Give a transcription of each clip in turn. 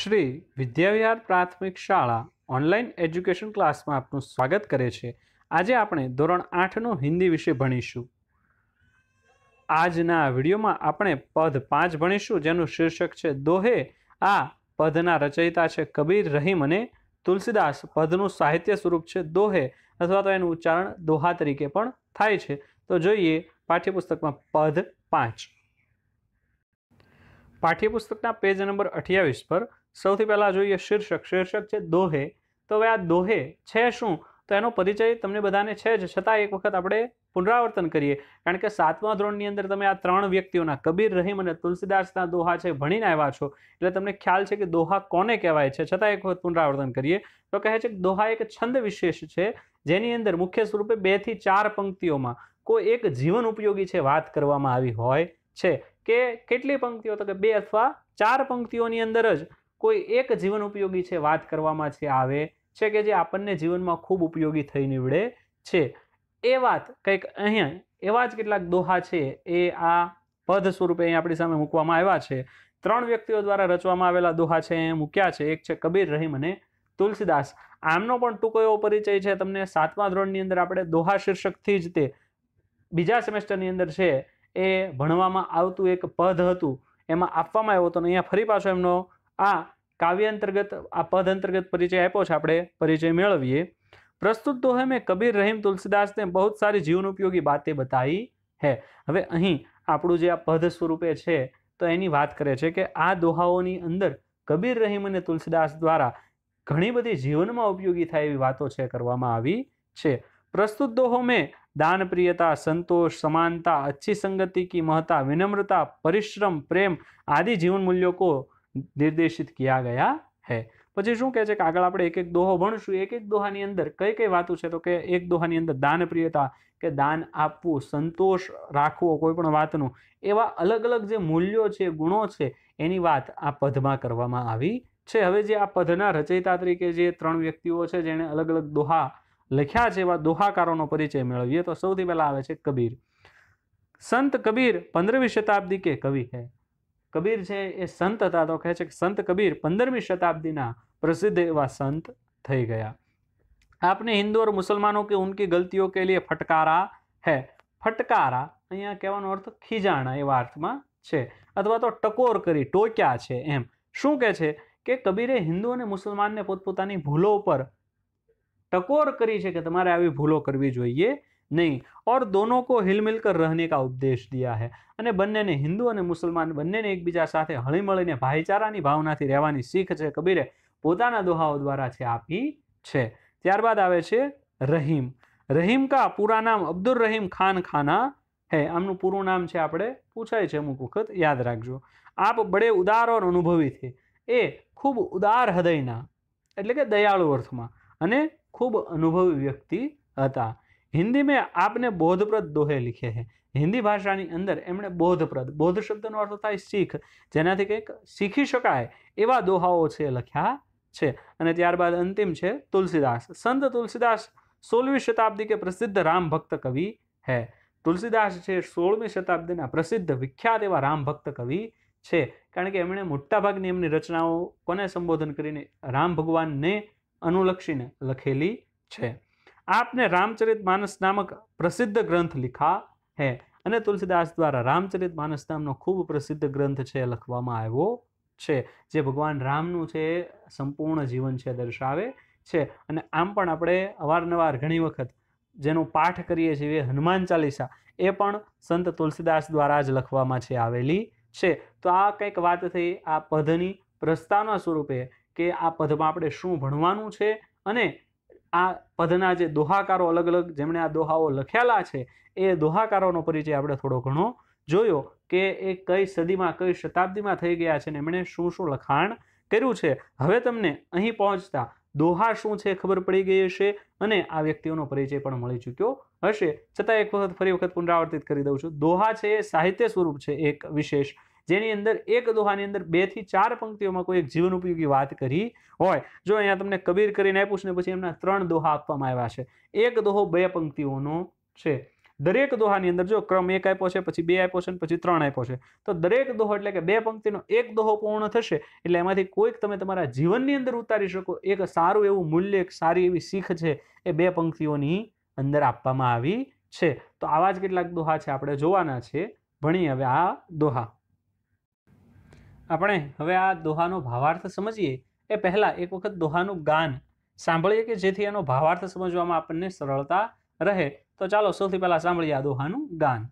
શ્રી વિદ્યાવિહાર પ્રાથમિક શાળા online education ક્લાસમાં આપનું સ્વાગત કરે છે આજે આપણે ધોરણ આઠનું હિન્દી વિશે ભણીશું આજના વિડીયોમાં આપણે પદ પાંચ ભણીશું જેનું શીર્ષક છે દોહે આ પદના રચયિતા છે કબીર રહીમ અને તુલસીદાસ પદનું સાહિત્ય સ્વરૂપ છે દોહે અથવા તો એનું ઉચ્ચારણ દોહા તરીકે પણ થાય છે તો જોઈએ પાઠ્યપુસ્તકમાં પદ પાંચ પાઠ્યપુસ્તકના પેજ નંબર અઠ્યાવીસ પર સૌથી પહેલાં જોઈએ શીર્ષક શીર્ષક છે દોહે તો હવે આ દોહે છે શું તો એનો પરિચય તમને બધાને છે જ છતાં એક વખત આપણે પુનરાવર્તન કરીએ કારણ કે સાતમા ધોરણની અંદર તમે આ ત્રણ વ્યક્તિઓના કબીર રહીમ અને તુલસીદાસના દોહા છે ભણીને આવ્યા છો એટલે તમને ખ્યાલ છે કે દોહા કોને કહેવાય છે છતાં એક વખત પુનરાવર્તન કરીએ તો કહે છે કે દોહા એક છંદ વિશેષ છે જેની અંદર મુખ્ય સ્વરૂપે બેથી ચાર પંક્તિઓમાં કોઈ એક જીવન ઉપયોગી છે વાત કરવામાં આવી હોય છે કે કેટલી પંક્તિઓ તો કે બે અથવા ચાર પંક્તિઓની અંદર જ કોઈ એક જીવન ઉપયોગી છે વાત કરવામાં છે આવે છે કે જે આપણને જીવનમાં ખૂબ ઉપયોગી થઈ નીવડે છે એ વાત કંઈક અહીંયા એવા જ કેટલાક દોહા છે એ આ પદ સ્વરૂપે અહીં આપણી સામે મૂકવામાં આવ્યા છે ત્રણ વ્યક્તિઓ દ્વારા રચવામાં આવેલા દોહા છે એ મૂક્યા છે એક છે કબીર રહીમ અને તુલસીદાસ આમનો પણ ટૂંકો એવો પરિચય છે તમને સાતમા ધોરણની અંદર આપણે દોહા શીર્ષકથી જ તે બીજા સેમેસ્ટરની અંદર છે એ ભણવામાં આવતું એક પદ હતું એમાં આપવામાં આવ્યો હતો અને અહીંયા ફરી પાછો એમનો આ કાવ્ય અંતર્ગત આ પદ અંતર્ગત પરિચય આપ્યો છે આપણે પરિચય મેળવીએ પ્રસ્તુત દોહે મેં કબીર રહીમ તુલસીદાસને ને બહુ સારી જીવન ઉપયોગી બાતે બતાવી હે હવે અહીં આપણું જે આ પદ સ્વરૂપે છે તો એની વાત કરે છે કે આ દોહાઓની અંદર કબીર રહીમ અને તુલસીદાસ દ્વારા ઘણી બધી જીવનમાં ઉપયોગી થાય એવી વાતો છે કરવામાં આવી છે પ્રસ્તુત દોહો મેં દાનપ્રિયતા સંતોષ સમાનતા અચ્છી સંગતિ કી महत्ता વિનમ્રતા પરિશ્રમ પ્રેમ આદિ જીવન मूल्यों को નિર્દેશિત કયા ગયા હૈ પછી શું કહે છે કે આગળ આપણે એક એક દોહો ભણશું એક એક દોહાની અંદર કઈ કઈ વાતો છે તો કે એક દોહાની અંદર દાન પ્રિયતા કે દાન આપવું સંતોષ રાખવો કોઈ પણ વાતનું એવા અલગ અલગ જે મૂલ્યો છે ગુણો છે એની વાત આ પદમાં કરવામાં આવી છે હવે જે આ પદના રચયિતા તરીકે જે ત્રણ વ્યક્તિઓ છે જેણે અલગ અલગ દોહા લખ્યા છે એવા દોહાકારોનો પરિચય મેળવીએ તો સૌથી પહેલાં આવે છે કબીર સંત કબીર પંદરમી શતાબ્દી કે કવિ છે કબીર છે એ સંત હતા તો કહે છે કે સંત કબીર પંદરમી શતાબ્દીના પ્રસિદ્ધ એવા સંત થઈ ગયા આપને હિન્દુ ઓર મુસલમાનો કે ઉનકી ગલતીઓ કે લીએ ફટકારા હે ફટકારા અહીંયા કહેવાનો અર્થ ખીજાણા એવા અર્થમાં છે અથવા તો ટકોર કરી ટોક્યા છે એમ શું કહે છે કે કબીરે હિન્દુ અને મુસલમાનને પોતપોતાની ભૂલો ઉપર ટકોર કરી છે કે તમારે આવી ભૂલો કરવી જોઈએ નહીં ઓર દોનો કો હિલમિલ કર રહને કા ઉપદેશ દિયા હે અને બંનેને હિન્દુ અને મુસલમાન બંનેને એકબીજા સાથે હળીમળીને ભાઈચારાની ભાવનાથી રહેવાની શીખ છે કબીરે પોતાના દોહાઓ દ્વારા છે આપી છે ત્યારબાદ આવે છે રહીમ રહીમ કા પૂરા નામ અબ્દુલ રહીમ ખાન ખાના હે આમનું પૂરું નામ છે આપણે પૂછાય છે અમુક વખત યાદ રાખજો આપ બડે ઉદાર ઓર અનુભવી થે એ ખૂબ ઉદાર હૃદયના એટલે કે દયાળુ અર્થમાં અને ખૂબ અનુભવી વ્યક્તિ હતા હિન્દી મેં આપને બોધપ્રદ દોહે લિખે હે હિન્દી ભાષાની અંદર એમણે બોધપ્રદ બોધ શબ્દનો અર્થ થાય શીખ જેનાથી કંઈક શીખી શકાય એવા દોહાઓ છે લખ્યા છે અને ત્યારબાદ અંતિમ છે તુલસીદાસ સંત તુલસીદાસ સોળમી શતાબ્દી કે પ્રસિદ્ધ રામ ભક્ત કવિ હે તુલસીદાસ છે સોળમી શતાબ્દીના પ્રસિદ્ધ વિખ્યાત એવા રામ ભક્ત કવિ છે કારણ કે એમણે મોટાભાગની એમની રચનાઓ કોને સંબોધન કરીને રામ ભગવાનને અનુલક્ષીને લખેલી છે આપને રામચરિત માનસ નામક પ્રસિદ્ધ ગ્રંથ લિખા હે અને તુલસીદાસ દ્વારા રામચરિત માનસ નામનો ખૂબ પ્રસિદ્ધ ગ્રંથ છે લખવામાં આવ્યો છે જે ભગવાન રામનું છે સંપૂર્ણ જીવન છે દર્શાવે છે અને આમ પણ આપણે અવારનવાર ઘણી વખત જેનો પાઠ કરીએ છીએ હનુમાન ચાલીસા એ પણ સંત તુલસીદાસ દ્વારા જ લખવામાં છે આવેલી છે તો આ કંઈક વાત થઈ આ પદની પ્રસ્તાવના સ્વરૂપે કે આ પદમાં આપણે શું ભણવાનું છે અને આ પદના જે દોહાકારો અલગ અલગ જેમણે આ દોહાઓ લખેલા છે એ દોહાકારોનો પરિચય આપણે થોડો ઘણો જોયો કે એ કઈ સદીમાં કઈ શતાબ્દીમાં થઈ ગયા છે ને એમણે શું શું લખાણ કર્યું છે હવે તમને અહીં પહોંચતા દોહા શું છે ખબર પડી ગઈ હશે અને આ વ્યક્તિઓનો પરિચય પણ મળી ચૂક્યો હશે છતાં એક વખત ફરી વખત પુનરાવર્તિત કરી દઉં છું દોહા છે એ સાહિત્ય સ્વરૂપ છે એક વિશેષ જેની અંદર એક દોહાની અંદર બે થી ચાર પંક્તિઓમાં કોઈ એક જીવન ઉપયોગી વાત કરી હોય જો અહીંયા તમને કબીર કરીને આપ્યું છે ને પછી એમના ત્રણ દોહા આપવામાં આવ્યા છે એક દોહો બે પંક્તિઓનો છે દરેક દોહાની અંદર જો ક્રમ એક આપ્યો છે પછી બે આપ્યો છે અને પછી ત્રણ આપ્યો છે તો દરેક દોહો એટલે કે બે પંક્તિનો એક દોહો પૂર્ણ થશે એટલે એમાંથી કોઈક તમે તમારા જીવનની અંદર ઉતારી શકો એક સારું એવું મૂલ્ય એક સારી એવી શીખ છે એ બે પંક્તિઓની અંદર આપવામાં આવી છે તો આવા જ કેટલાક દોહા છે આપણે જોવાના છે ભણી હવે આ દોહા આપણે હવે આ દોહાનો ભાવાર્થ સમજીએ એ પહેલાં એક વખત દોહાનું ગાન સાંભળીએ કે જેથી એનો ભાવાર્થ સમજવામાં આપણને સરળતા રહે તો ચાલો સૌથી પહેલાં સાંભળીએ આ દોહાનું ગાન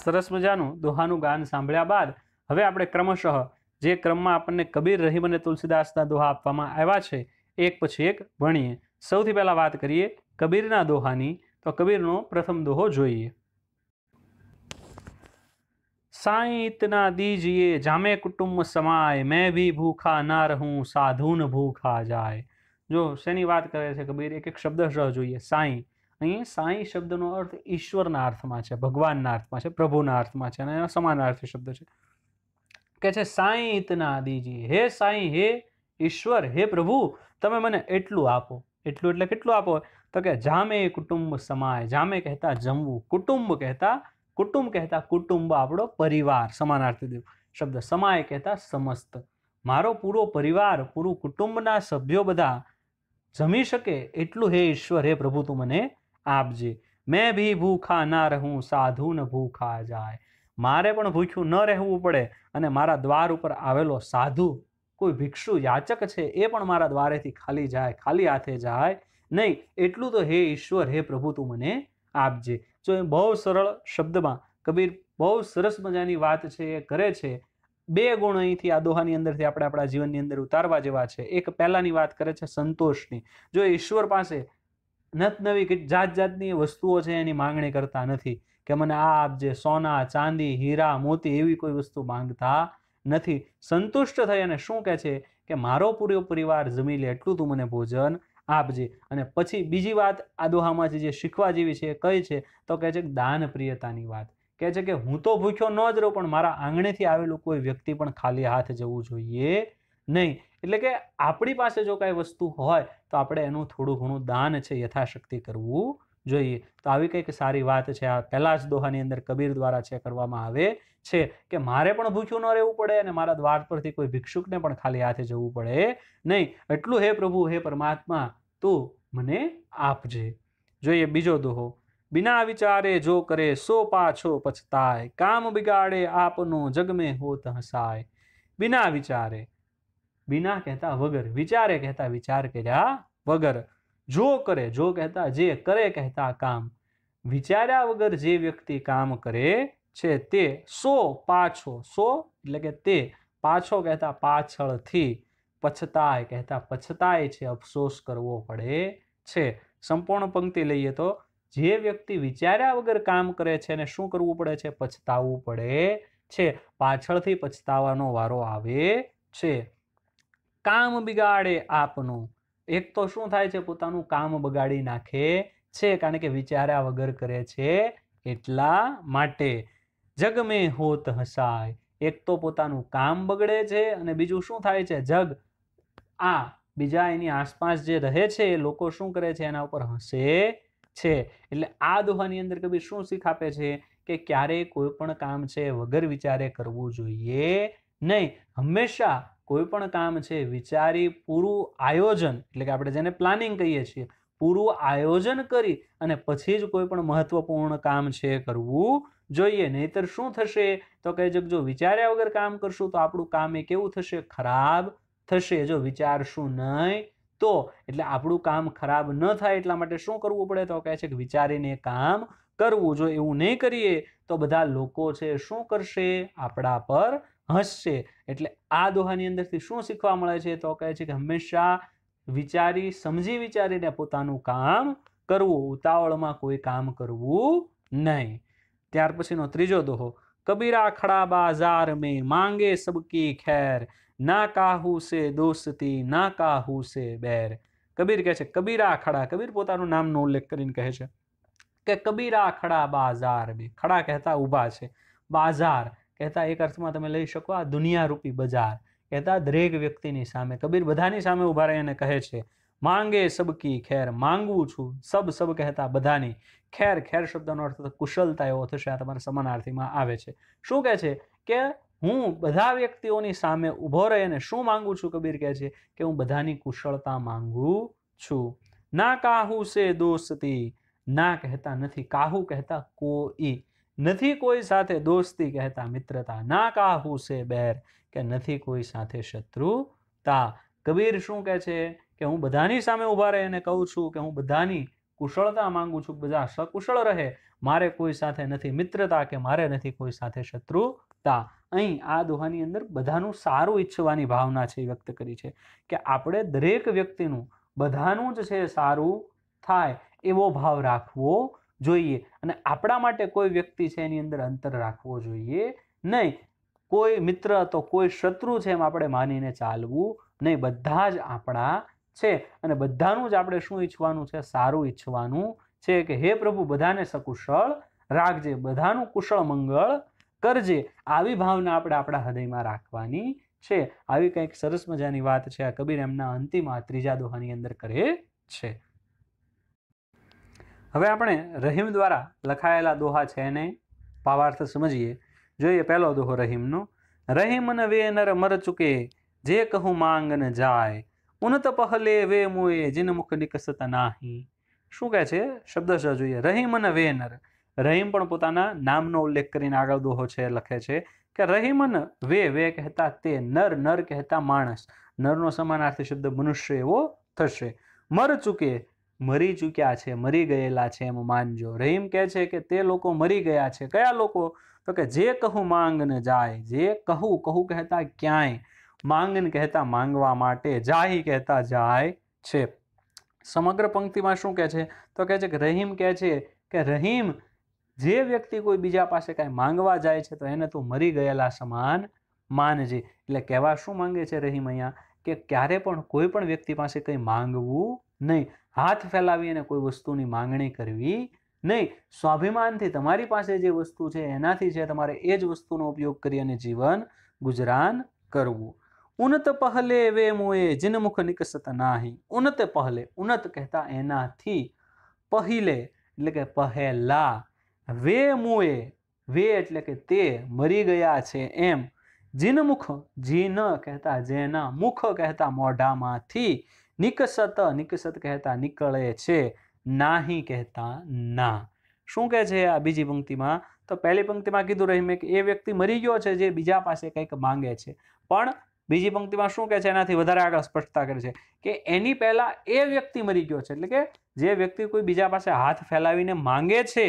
સરસ મજાનું દોહાનું ગાન સાંભળ્યા બાદ હવે આપણે ક્રમશઃ જે ક્રમમાં આપણને કબીર રહીમ અને તુલસીદાસના દોહા આપવામાં આવ્યા છે એક પછી એક ભણીએ સૌથી પહેલાં વાત કરીએ કબીરના દોહાની તો કબીરનો પ્રથમ દોહો જોઈએ સાઈત ના દીજીએ જામે કુટુંબ સમાય મેં ભી ભૂખા ના રહું સાધુન ભૂખા જાય જો શેની વાત કરે છે કબીર એક એક શબ્દ જોઈએ સાઈ અહીં સાંઈ શબ્દનો અર્થ ઈશ્વરના અર્થમાં છે ભગવાનના અર્થમાં છે પ્રભુના અર્થમાં છે અને એનો સમાનાર્થી શબ્દ છે કે છે સાંઈ ઇતના આદિજી હે સાંઈ હે ઈશ્વર હે પ્રભુ તમે મને એટલું આપો એટલું એટલે કેટલું આપો તો કે જામે કુટુંબ સમાય જામે કહેતા જમવું કુટુંબ કહેતા કુટુંબ કહેતા કુટુંબ આપણો પરિવાર સમાનાર્થી દેવ શબ્દ સમાય કહેતા સમસ્ત મારો પૂરો પરિવાર પૂરું કુટુંબના સભ્યો બધા જમી શકે એટલું હે ઈશ્વર હે પ્રભુ તું મને આપજે મેં બી ભૂખા ના રહું સાધુને ભૂખા જાય મારે પણ ભૂખ્યું ન રહેવું પડે અને મારા દ્વાર ઉપર આવેલો સાધુ કોઈ ભિક્ષુ યાચક છે એ પણ મારા દ્વારેથી ખાલી જાય ખાલી હાથે જાય નહીં એટલું તો હે ઈશ્વર હે પ્રભુ તું મને આપજે જો એ બહુ સરળ શબ્દમાં કબીર બહુ સરસ મજાની વાત છે એ કરે છે બે ગુણ અહીંથી આ દોહાની અંદરથી આપણે આપણા જીવનની અંદર ઉતારવા જેવા છે એક પહેલાંની વાત કરે છે સંતોષની જો ઈશ્વર પાસે નત નવી જાત જાતની વસ્તુઓ છે એની માંગણી કરતા નથી કે મને આ આપજે સોના ચાંદી હીરા મોતી એવી કોઈ વસ્તુ માંગતા નથી સંતુષ્ટ થઈ અને શું કહે છે કે મારો પૂરો પરિવાર જમી લે એટલું તું મને ભોજન આપજે અને પછી બીજી વાત આ દોહામાં જે શીખવા જેવી છે કઈ છે તો કહે છે દાન પ્રિયતાની વાત કહે છે કે હું તો ભૂખ્યો ન જ રહું પણ મારા આંગણેથી આવેલું કોઈ વ્યક્તિ પણ ખાલી હાથ જવું જોઈએ નહીં એટલે કે આપણી પાસે જો કાંઈ વસ્તુ હોય તો આપણે એનું થોડું ઘણું દાન છે યથાશક્તિ કરવું જોઈએ તો આવી કંઈક સારી વાત છે આ પહેલાં જ દોહાની અંદર કબીર દ્વારા છે કરવામાં આવે છે કે મારે પણ ભૂખ્યું ન રહેવું પડે અને મારા દ્વાર પરથી કોઈ ભિક્ષુકને પણ ખાલી હાથે જવું પડે નહીં એટલું હે પ્રભુ હે પરમાત્મા તું મને આપજે જોઈએ બીજો દોહો બિના વિચારે જો કરે સો પાછો પછતાય કામ બિગાડે આપનો જગમે હોત હસાય બિના વિચારે બિના કહેતા વગર વિચારે કહેતા વિચાર કર્યા વગર જો કરે જો કહેતા જે કરે કહેતા કામ વિચાર્યા વગર જે વ્યક્તિ કામ કરે છે તે સો પાછો સો એટલે કે તે પાછો કહેતા પાછળથી પછતાય કહેતા પછતાય છે અફસોસ કરવો પડે છે સંપૂર્ણ પંક્તિ લઈએ તો જે વ્યક્તિ વિચાર્યા વગર કામ કરે છે એને શું કરવું પડે છે પછતાવવું પડે છે પાછળથી પછતાવાનો વારો આવે છે કામ બિગાડે આપનું એક તો શું થાય છે પોતાનું કામ બગાડી નાખે છે કારણ કે વિચાર્યા વગર કરે છે એટલા માટે જગમે હોત હસાય એક તો પોતાનું કામ બગડે છે અને બીજું શું થાય છે જગ આ બીજા એની આસપાસ જે રહે છે એ લોકો શું કરે છે એના ઉપર હસે છે એટલે આ દોહાની અંદર કબીર શું શીખ આપે છે કે ક્યારે કોઈ પણ કામ છે વગર વિચારે કરવું જોઈએ નહીં હંમેશા કોઈ પણ કામ છે વિચારી પૂરું આયોજન એટલે કે આપણે જેને પ્લાનિંગ કહીએ છીએ પૂરું આયોજન કરી અને પછી જ કોઈ પણ મહત્વપૂર્ણ કામ છે કરવું જોઈએ નહીતર શું થશે તો કહે છે જો વિચાર્યા વગર કામ કરશું તો આપણું કામ એ કેવું થશે ખરાબ થશે જો વિચારશું નહીં તો એટલે આપણું કામ ખરાબ ન થાય એટલા માટે શું કરવું પડે તો કહે છે કે વિચારીને કામ કરવું જો એવું નહીં કરીએ તો બધા લોકો છે શું કરશે આપણા પર હસશે એટલે આ દોહાની અંદરથી શું શીખવા મળે છે તો કહે છે કે હંમેશા વિચારી સમજી વિચારીને પોતાનું કામ કરવું ઉતાવળમાં કોઈ કામ કરવું નહીં ત્યાર પછીનો ત્રીજો દોહો કબીરા ખડા બાજાર મેં માંગે સબકી ખેર ના કાહુ સે દોસ્તી ના કાહુ સે બેર કબીર કહે છે કબીરા ખડા કબીર પોતાનું નામનો ઉલ્લેખ કરીને કહે છે કે કબીરા ખડા બાજાર મેં ખડા કહેતા ઊભા છે બાજાર કહેતા એક અર્થમાં તમે લઈ શકો આ દુનિયારૂપી બજાર કહેતા દરેક વ્યક્તિની સામે કબીર બધાની સામે ઊભા રહી અને કહે છે માંગે સબકી ખેર માંગવું છું સબ સબ કહેતા બધાની ખેર ખેર શબ્દનો અર્થ કુશળતા એવો થશે આ તમારા સમાનાર્થીમાં આવે છે શું કહે છે કે હું બધા વ્યક્તિઓની સામે ઊભો રહી અને શું માંગુ છું કબીર કહે છે કે હું બધાની કુશળતા માંગુ છું ના કાહુ સે દોસ્તી ના કહેતા નથી કાહુ કહેતા કોઈ નથી કોઈ સાથે દોસ્તી કહેતા મિત્રતા ના કાહુ છે બેર કે નથી કોઈ સાથે શત્રુતા કબીર શું કહે છે કે હું બધાની સામે ઊભા રહીને કહું છું કે હું બધાની કુશળતા માંગુ છું બધા સકુશળ રહે મારે કોઈ સાથે નથી મિત્રતા કે મારે નથી કોઈ સાથે શત્રુતા અહીં આ દોહાની અંદર બધાનું સારું ઈચ્છવાની ભાવના છે વ્યક્ત કરી છે કે આપણે દરેક વ્યક્તિનું બધાનું જ છે સારું થાય એવો ભાવ રાખવો જોઈએ અને આપણા માટે કોઈ વ્યક્તિ છે એની અંદર અંતર રાખવો જોઈએ નહીં કોઈ મિત્ર તો કોઈ શત્રુ છે એમ આપણે માનીને ચાલવું નહીં બધા જ આપણા છે અને બધાનું જ આપણે શું ઈચ્છવાનું છે સારું ઈચ્છવાનું છે કે હે પ્રભુ બધાને સકુશળ રાખજે બધાનું કુશળ મંગળ કરજે આવી ભાવના આપણે આપણા હૃદયમાં રાખવાની છે આવી કંઈક સરસ મજાની વાત છે આ કબીર એમના અંતિમ આ ત્રીજા દોહાની અંદર કરે છે હવે આપણે રહીમ દ્વારા લખાયેલા દોહા છે એને ભાવાર્થ સમજીએ જોઈએ પહેલો દોહો રહીમનો રહીમન વે નર મર ચૂકે જે કહું માંગ માંગન જાય ઉનત પહલે વે મુએ જિન મુખ નિકસત નાહી શું કહે છે શબ્દશ જોઈએ રહીમન વે નર રહીમ પણ પોતાના નામનો ઉલ્લેખ કરીને આગળ દોહો છે લખે છે કે રહીમન વે વે કહેતા તે નર નર કહેતા માણસ નરનો સમાનાર્થી શબ્દ મનુષ્ય એવો થશે મર ચૂકે મરી ચૂક્યા છે મરી ગયેલા છે એમ માનજો રહીમ કહે છે કે તે લોકો મરી ગયા છે કયા લોકો તો કે જે કહું માંગને જાય જે કહું કહું કહેતા ક્યાંય માંગને કહેતા માંગવા માટે જાહી કહેતા જાય છે સમગ્ર પંક્તિમાં શું કહે છે તો કહે છે કે રહીમ કહે છે કે રહીમ જે વ્યક્તિ કોઈ બીજા પાસે કાંઈ માંગવા જાય છે તો એને તું મરી ગયેલા સમાન માનજે એટલે કહેવા શું માંગે છે રહીમ અહીંયા કે ક્યારે પણ કોઈ પણ વ્યક્તિ પાસે કંઈ માંગવું નહીં હાથ ફેલાવી અને કોઈ વસ્તુની માંગણી કરવી નહીં સ્વાભિમાનથી તમારી પાસે જે વસ્તુ છે એનાથી છે તમારે એ જ વસ્તુનો ઉપયોગ કરી અને જીવન ગુજરાન કરવું ઉનત પહેલે વે મોએ જિનમુખ નિકસત નાહી ઉનત પહેલે ઉનત કહેતા એનાથી પહેલે એટલે કે પહેલા વે મોએ વે એટલે કે તે મરી ગયા છે એમ જીનમુખ જીન કહેતા જેના મુખ કહેતા મોઢામાંથી નિકસત નિકસત કહેતા નીકળે છે નાહી કહેતા ના શું કહે છે આ બીજી પંક્તિમાં તો પહેલી પંક્તિમાં કીધું રહીમે કે એ વ્યક્તિ મરી ગયો છે જે બીજા પાસે કંઈક માંગે છે પણ બીજી પંક્તિમાં શું કહે છે એનાથી વધારે આગળ સ્પષ્ટતા કરે છે કે એની પહેલાં એ વ્યક્તિ મરી ગયો છે એટલે કે જે વ્યક્તિ કોઈ બીજા પાસે હાથ ફેલાવીને માંગે છે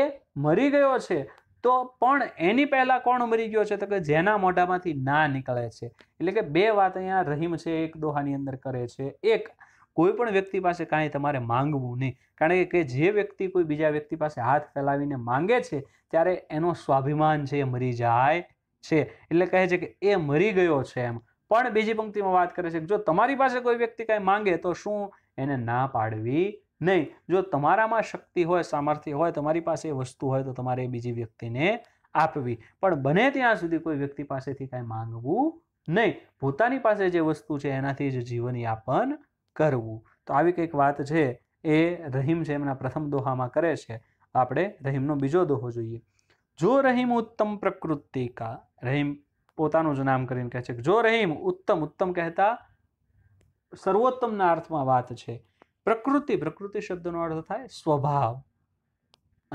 એ મરી ગયો છે તો પણ એની પહેલાં કોણ મરી ગયો છે તો કે જેના મોઢામાંથી ના નીકળે છે એટલે કે બે વાત અહીંયા રહીમ છે એક દોહાની અંદર કરે છે એક કોઈ પણ વ્યક્તિ પાસે કાંઈ તમારે માંગવું નહીં કારણ કે જે વ્યક્તિ કોઈ બીજા વ્યક્તિ પાસે હાથ ફેલાવીને માંગે છે ત્યારે એનો સ્વાભિમાન છે એ મરી જાય છે એટલે કહે છે કે એ મરી ગયો છે એમ પણ બીજી પંક્તિમાં વાત કરે છે કે જો તમારી પાસે કોઈ વ્યક્તિ કાંઈ માંગે તો શું એને ના પાડવી નહીં જો તમારામાં શક્તિ હોય સામર્થ્ય હોય તમારી પાસે એ વસ્તુ હોય તો તમારે એ બીજી વ્યક્તિને આપવી પણ બને ત્યાં સુધી કોઈ વ્યક્તિ પાસેથી કાંઈ માંગવું નહીં પોતાની પાસે જે વસ્તુ છે એનાથી જ જીવનયાપન કરવું તો આવી કંઈક વાત છે એ રહીમ છે એમના પ્રથમ દોહામાં કરે છે આપણે રહીમનો બીજો દોહો જોઈએ જો રહીમ ઉત્તમ પ્રકૃતિ કા રહીમ પોતાનું જ નામ કરીને કહે છે જો રહીમ ઉત્તમ ઉત્તમ કહેતા સર્વોત્તમના અર્થમાં વાત છે પ્રકૃતિ પ્રકૃતિ શબ્દનો અર્થ થાય સ્વભાવ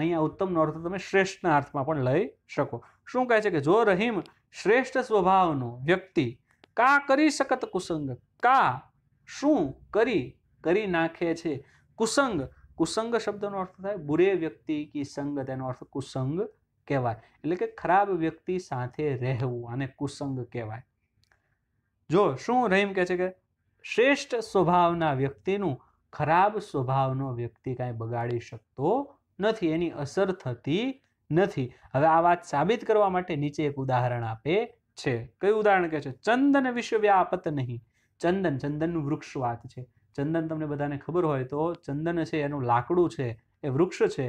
અહીંયા ઉત્તમનો અર્થ તમે શ્રેષ્ઠના અર્થમાં પણ લઈ શકો શું કહે છે કે જો રહીમ શ્રેષ્ઠ સ્વભાવનો વ્યક્તિ કા કરી શકત કુસંગ કા શું કરી કરી નાખે છે કુસંગ કુસંગ શબ્દનો અર્થ થાય બુરે વ્યક્તિ કી સંગ તેનો અર્થ કુસંગ કહેવાય એટલે કે ખરાબ વ્યક્તિ સાથે રહેવું આને કુસંગ કહેવાય જો શું રહીમ કહે છે કે શ્રેષ્ઠ સ્વભાવના વ્યક્તિનું ખરાબ સ્વભાવનો વ્યક્તિ કાંઈ બગાડી શકતો નથી એની અસર થતી નથી હવે આ વાત સાબિત કરવા માટે નીચે એક ઉદાહરણ આપે છે કયું ઉદાહરણ કહે છે ચંદન વિશ્વવ્યાપત નહીં ચંદન ચંદનનું વૃક્ષ વાત છે ચંદન તમને બધાને ખબર હોય તો ચંદન છે એનું લાકડું છે એ વૃક્ષ છે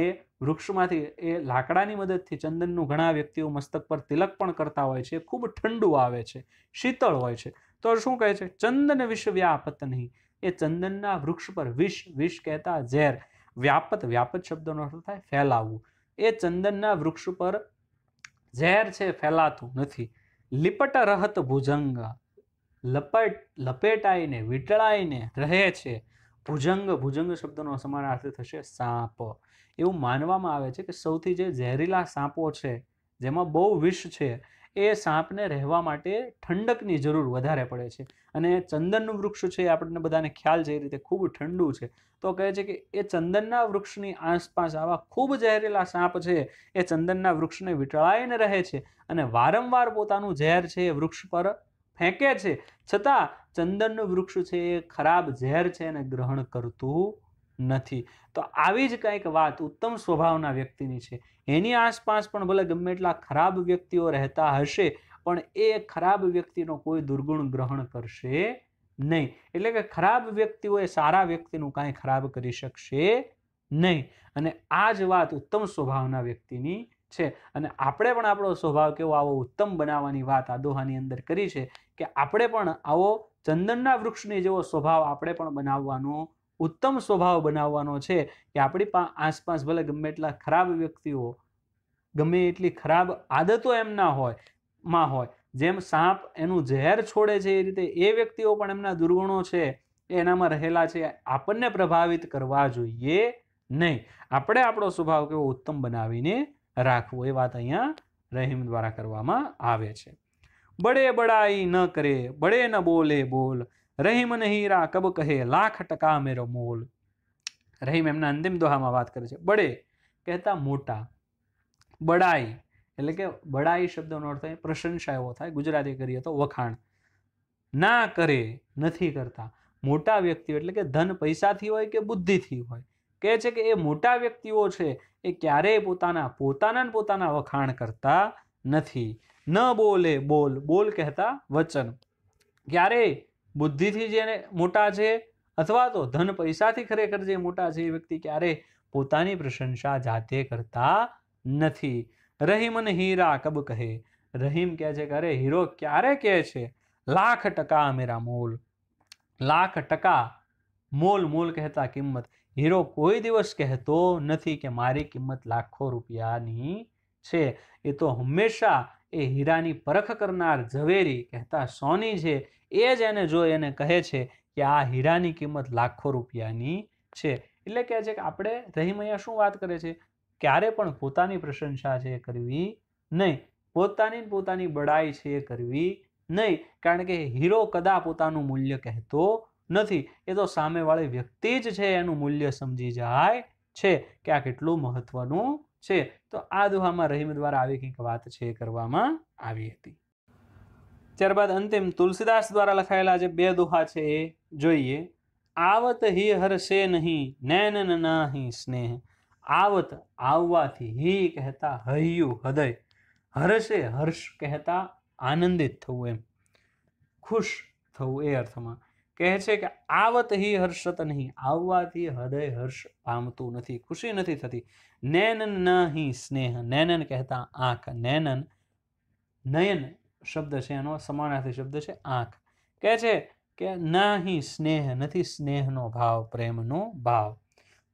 એ વૃક્ષમાંથી એ લાકડાની મદદથી ચંદનનું ઘણા વ્યક્તિઓ મસ્તક પર તિલક પણ કરતા હોય છે ખૂબ ઠંડુ આવે છે શીતળ હોય છે તો શું કહે છે ચંદન વિશ્વવ્યાપત નહીં એ ચંદનના વૃક્ષ પર વિષ વિષ કહેતા ઝેર વ્યાપત વ્યાપત શબ્દનો અર્થ થાય ફેલાવવું એ ચંદનના વૃક્ષ પર ઝેર છે ફેલાતું નથી લિપટ રહત ભુજંગ લપટ લપેટાઈને વીંટળાઈને રહે છે ભુજંગ ભુજંગ શબ્દનો અર્થ થશે સાપ એવું માનવામાં આવે છે કે સૌથી જે ઝેરીલા સાપો છે જેમાં બહુ વિષ છે એ સાપને રહેવા માટે ઠંડકની જરૂર વધારે પડે છે અને ચંદનનું વૃક્ષ છે આપણને બધાને ખ્યાલ છે એ રીતે ખૂબ ઠંડુ છે તો કહે છે કે એ ચંદનના વૃક્ષની આસપાસ આવા ખૂબ ઝેરેલા સાપ છે એ ચંદનના વૃક્ષને વીંટળાઈને રહે છે અને વારંવાર પોતાનું ઝેર છે એ વૃક્ષ પર ફેંકે છે છતાં ચંદનનું વૃક્ષ છે એ ખરાબ ઝેર છે એને ગ્રહણ કરતું નથી તો આવી જ કંઈક વાત ઉત્તમ સ્વભાવના વ્યક્તિની છે એની આસપાસ પણ ભલે ગમે એટલા ખરાબ વ્યક્તિઓ રહેતા હશે પણ એ ખરાબ વ્યક્તિનો કોઈ દુર્ગુણ ગ્રહણ કરશે નહીં એટલે કે ખરાબ વ્યક્તિઓએ સારા વ્યક્તિનું કાંઈ ખરાબ કરી શકશે નહીં અને આ જ વાત ઉત્તમ સ્વભાવના વ્યક્તિની છે અને આપણે પણ આપણો સ્વભાવ કેવો આવો ઉત્તમ બનાવવાની વાત આ દોહાની અંદર કરી છે કે આપણે પણ આવો ચંદનના વૃક્ષની જેવો સ્વભાવ આપણે પણ બનાવવાનો ઉત્તમ સ્વભાવ બનાવવાનો છે કે આપણી આસપાસ ભલે ગમે એટલા ખરાબ વ્યક્તિઓ ગમે એટલી ખરાબ આદતો એમના હોય માં હોય જેમ સાપ એનું ઝેર છોડે છે એ રીતે એ વ્યક્તિઓ પણ એમના દુર્ગુણો છે એનામાં રહેલા છે આપણને પ્રભાવિત કરવા જોઈએ નહીં આપણે આપણો સ્વભાવ કેવો ઉત્તમ બનાવીને રાખવો એ વાત અહીંયા રહીમ દ્વારા કરવામાં આવે છે બડે બડાઈ ન કરે બડે ન બોલે બોલ રહીમ નહીરા કબ કહે લાખ ટકા મેરો મોલ રહીમ એમના અંતિમ દોહામાં વાત કરે છે બડે કહેતા મોટા બડાઈ એટલે કે બડાઈ શબ્દનો અર્થ થાય પ્રશંસા એવો થાય ગુજરાતી કરીએ તો વખાણ ના કરે નથી કરતા મોટા વ્યક્તિઓ એટલે કે ધન પૈસાથી હોય કે બુદ્ધિથી હોય કહે છે કે એ મોટા વ્યક્તિઓ છે એ ક્યારેય પોતાના પોતાના પોતાના વખાણ કરતા નથી ન બોલે બોલ બોલ કહેતા વચન ક્યારેય બુદ્ધિથી જે મોટા છે અથવા તો ધન પૈસાથી ખરેખર જે મોટા છે એ વ્યક્તિ ક્યારે પોતાની પ્રશંસા જાતે કરતા નથી રહીમન હીરા કબ કહે રહીમ કહે છે કે અરે હીરો ક્યારે કહે છે લાખ ટકા મેરા મોલ લાખ ટકા મોલ મોલ કહેતા કિંમત હીરો કોઈ દિવસ કહેતો નથી કે મારી કિંમત લાખો રૂપિયાની છે એ તો હંમેશા એ હીરાની પરખ કરનાર ઝવેરી કહેતા સોની છે એ જ એને જો એને કહે છે કે આ હીરાની કિંમત લાખો રૂપિયાની છે એટલે કહે છે કે આપણે રહીમ અહીંયા શું વાત કરે છે ક્યારે પણ પોતાની પ્રશંસા છે એ કરવી નહીં પોતાની પોતાની બડાઈ છે એ કરવી નહીં કારણ કે હીરો કદા પોતાનું મૂલ્ય કહેતો નથી એ તો સામેવાળી વ્યક્તિ જ છે એનું મૂલ્ય સમજી જાય છે કે આ કેટલું મહત્વનું છે તો આ દુહામાં રહીમ દ્વારા આવી કંઈક વાત છે એ કરવામાં આવી હતી ત્યારબાદ અંતિમ તુલસીદાસ દ્વારા લખાયેલા જે બે દોહા છે એ જોઈએ આવત હિ હરશે નહીં નૈન નાહી સ્નેહ આવત આવવાથી હિ કહેતા હૈયું હૃદય હર્ષે હર્ષ કહેતા આનંદિત થવું એમ ખુશ થવું એ અર્થમાં કહે છે કે આવત હિ હર્ષત નહીં આવવાથી હૃદય હર્ષ પામતું નથી ખુશી નથી થતી નૈનન ન હિ સ્નેહ નૈનન કહેતા આંખ નૈનન નયન શબ્દ છે એનો સમાનાર્થી શબ્દ છે આંખ કહે છે કે નાહી સ્નેહ નથી સ્નેહનો ભાવ પ્રેમનો ભાવ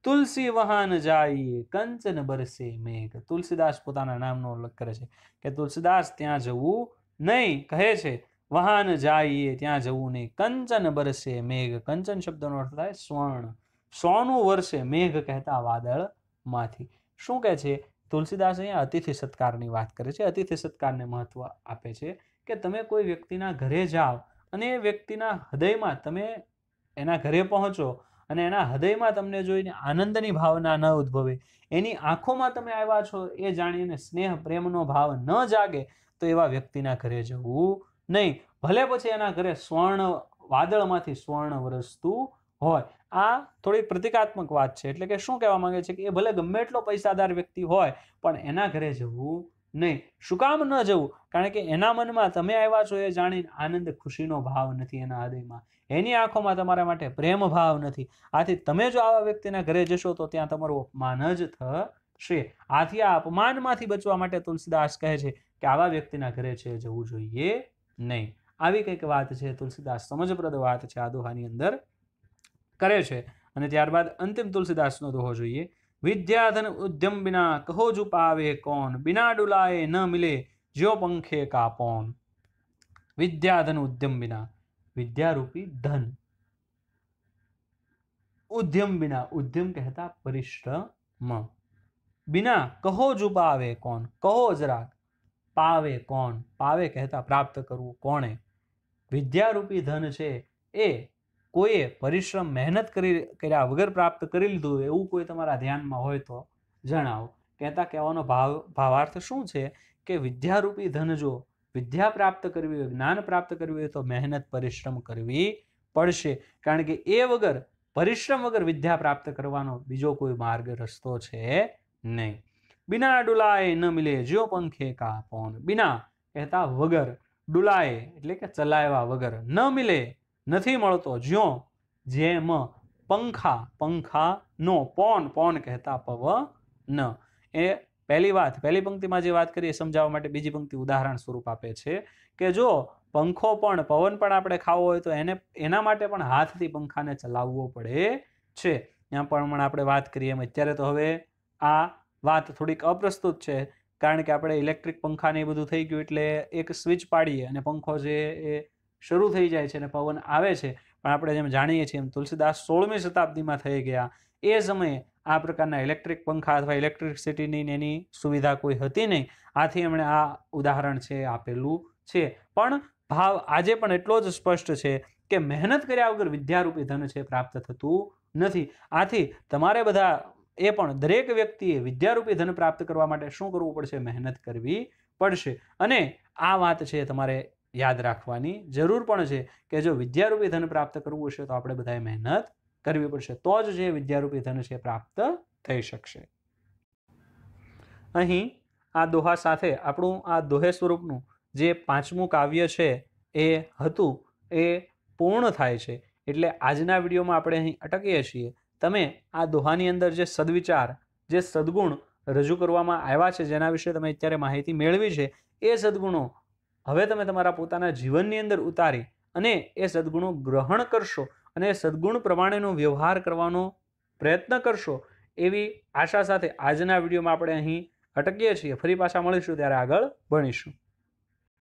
તુલસી વહાન જાઈએ કંચન બરસે મેઘ તુલસીદાસ પોતાના નામનો ઉલ્લેખ કરે છે કે તુલસીદાસ ત્યાં જવું નહીં કહે છે વહાન જાઈએ ત્યાં જવું નહીં કંચન બરસે મેઘ કંચન શબ્દનો અર્થ થાય સ્વર્ણ સોનું વર્ષે મેઘ કહેતા વાદળમાંથી શું કહે છે તુલસીદાસ અહીંયા અતિથિ સત્કારની વાત કરે છે અતિથિ સત્કારને મહત્ત્વ આપે છે કે તમે કોઈ વ્યક્તિના ઘરે જાઓ અને એ વ્યક્તિના હૃદયમાં તમે એના ઘરે પહોંચો અને એના હૃદયમાં તમને જોઈને આનંદની ભાવના ન ઉદ્ભવે એની આંખોમાં તમે આવ્યા છો એ જાણીને સ્નેહ પ્રેમનો ભાવ ન જાગે તો એવા વ્યક્તિના ઘરે જવું નહીં ભલે પછી એના ઘરે સ્વર્ણ વાદળમાંથી સ્વર્ણ વરસતું હોય આ થોડી પ્રતિકાત્મક વાત છે એટલે કે શું કહેવા માંગે છે કે એ ભલે ગમે એટલો પૈસાદાર વ્યક્તિ હોય પણ એના ઘરે જવું નહીં શું કામ ન જવું કારણ કે એના મનમાં તમે આવ્યા છો એ જાણીને આનંદ ખુશીનો ભાવ નથી એના હૃદયમાં એની આંખોમાં તમારા માટે પ્રેમ ભાવ નથી આથી તમે જો આવા વ્યક્તિના ઘરે જશો તો ત્યાં તમારું અપમાન જ થશે આથી આ અપમાનમાંથી બચવા માટે તુલસીદાસ કહે છે કે આવા વ્યક્તિના ઘરે છે જવું જોઈએ નહીં આવી કંઈક વાત છે તુલસીદાસ સમજપ્રદ વાત છે આ દોહાની અંદર કરે છે અને ત્યારબાદ અંતિમ તુલસીદાસનો દોહો જોઈએ વિદ્યાધન ઉદ્યમ બિના કહો જુપાવે કોણ બિના ડુલાએ ન મિલે જ્યો પંખે કાપોન વિદ્યાધન ઉદ્યમ બિના વિદ્યારૂપી ધન ઉદ્યમ બિના ઉદ્યમ કહેતા પરિશ્રમ બિના કહો જુપાવે કોણ કહો જરા પાવે કોણ પાવે કહેતા પ્રાપ્ત કરવું કોણે વિદ્યારૂપી ધન છે એ કોઈએ પરિશ્રમ મહેનત કરી કર્યા વગર પ્રાપ્ત કરી લીધું એવું કોઈ તમારા ધ્યાનમાં હોય તો જણાવો કહેતા કહેવાનો ભાવ ભાવાર્થ શું છે કે વિદ્યારૂપી ધન જો વિદ્યા પ્રાપ્ત કરવી હોય જ્ઞાન પ્રાપ્ત કરવી હોય તો મહેનત પરિશ્રમ કરવી પડશે કારણ કે એ વગર પરિશ્રમ વગર વિદ્યા પ્રાપ્ત કરવાનો બીજો કોઈ માર્ગ રસ્તો છે નહીં બિના ડુલાએ ન મિલે જ્યો પંખે કા પોન બિના કહેતા વગર ડુલાએ એટલે કે ચલાવ્યા વગર ન મિલે નથી મળતો જ્યો જેમ પંખા પંખા નો પોન પોન કહેતા પવન એ પહેલી વાત પહેલી પંક્તિમાં જે વાત કરીએ સમજાવવા માટે બીજી પંક્તિ ઉદાહરણ સ્વરૂપ આપે છે કે જો પંખો પણ પવન પણ આપણે ખાવો હોય તો એને એના માટે પણ હાથથી પંખાને ચલાવવો પડે છે ત્યાં પણ આપણે વાત કરીએ એમ અત્યારે તો હવે આ વાત થોડીક અપ્રસ્તુત છે કારણ કે આપણે ઇલેક્ટ્રિક પંખાને એ બધું થઈ ગયું એટલે એક સ્વિચ પાડીએ અને પંખો જે એ શરૂ થઈ જાય છે અને પવન આવે છે પણ આપણે જેમ જાણીએ છીએ એમ તુલસીદાસ સોળમી શતાબ્દીમાં થઈ ગયા એ સમયે આ પ્રકારના ઇલેક્ટ્રિક પંખા અથવા ઇલેક્ટ્રિસિટીની એની સુવિધા કોઈ હતી નહીં આથી એમણે આ ઉદાહરણ છે આપેલું છે પણ ભાવ આજે પણ એટલો જ સ્પષ્ટ છે કે મહેનત કર્યા વગર વિદ્યારૂપી ધન છે પ્રાપ્ત થતું નથી આથી તમારે બધા એ પણ દરેક વ્યક્તિએ વિદ્યારૂપી ધન પ્રાપ્ત કરવા માટે શું કરવું પડશે મહેનત કરવી પડશે અને આ વાત છે તમારે યાદ રાખવાની જરૂર પણ છે કે જો વિદ્યારૂપી ધન પ્રાપ્ત કરવું હશે તો આપણે બધાએ મહેનત કરવી પડશે તો જ જે વિદ્યારૂપી ધન છે પ્રાપ્ત થઈ શકશે અહીં આ દોહા સાથે આપણું આ દોહે સ્વરૂપનું જે પાંચમું કાવ્ય છે એ હતું એ પૂર્ણ થાય છે એટલે આજના વિડીયોમાં આપણે અહીં અટકીએ છીએ તમે આ દોહાની અંદર જે સદવિચાર જે સદગુણ રજૂ કરવામાં આવ્યા છે જેના વિશે તમે અત્યારે માહિતી મેળવી છે એ સદગુણો હવે તમે તમારા પોતાના જીવનની અંદર ઉતારી અને એ સદગુણો ગ્રહણ કરશો અને સદગુણ પ્રમાણેનો વ્યવહાર કરવાનો પ્રયત્ન કરશો એવી આશા સાથે આજના વિડીયોમાં આપણે અહીં અટકીએ છીએ ફરી પાછા મળીશું ત્યારે આગળ ભણીશું